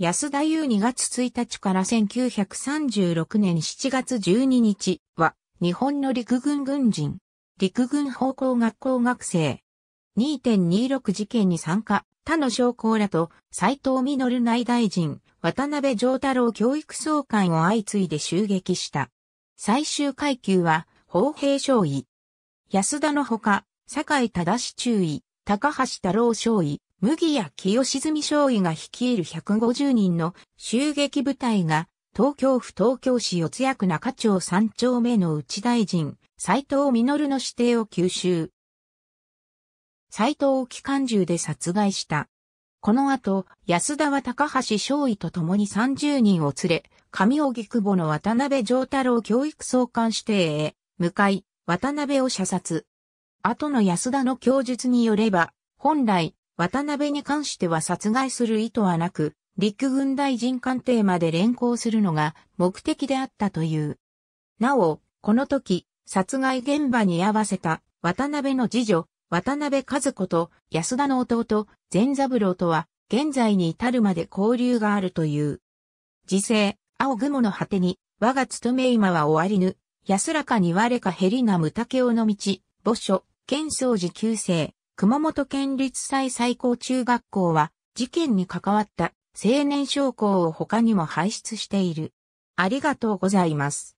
安田優2月1日から1936年7月12日は、日本の陸軍軍人、陸軍方向学校学生、2.26事件に参加、他の将校らと、斎藤実内大臣、渡辺丈太郎教育総監を相次いで襲撃した。最終階級は、砲兵少尉。安田のほか、坂井忠中尉、高橋太郎少尉、麦や清澄将尉が率いる150人の襲撃部隊が、東京府東京市四谷区中町三丁目の内大臣、斎藤実の指定を吸収。斎藤を機関銃で殺害した。この後、安田は高橋将尉と共に30人を連れ、上尾久保の渡辺城太郎教育総監指定へ、向かい、渡辺を射殺。後の安田の供述によれば、本来、渡辺に関しては殺害する意図はなく、陸軍大臣官邸まで連行するのが目的であったという。なお、この時、殺害現場に居合わせた渡辺の次女、渡辺和子と安田の弟、善三郎とは、現在に至るまで交流があるという。時世、青雲の果てに、我が勤め今は終わりぬ、安らかに我かヘリなムタケオの道、墓所、剣宗寺旧世、熊本県立西最高中学校は、事件に関わった青年将校を他にも輩出している。ありがとうございます。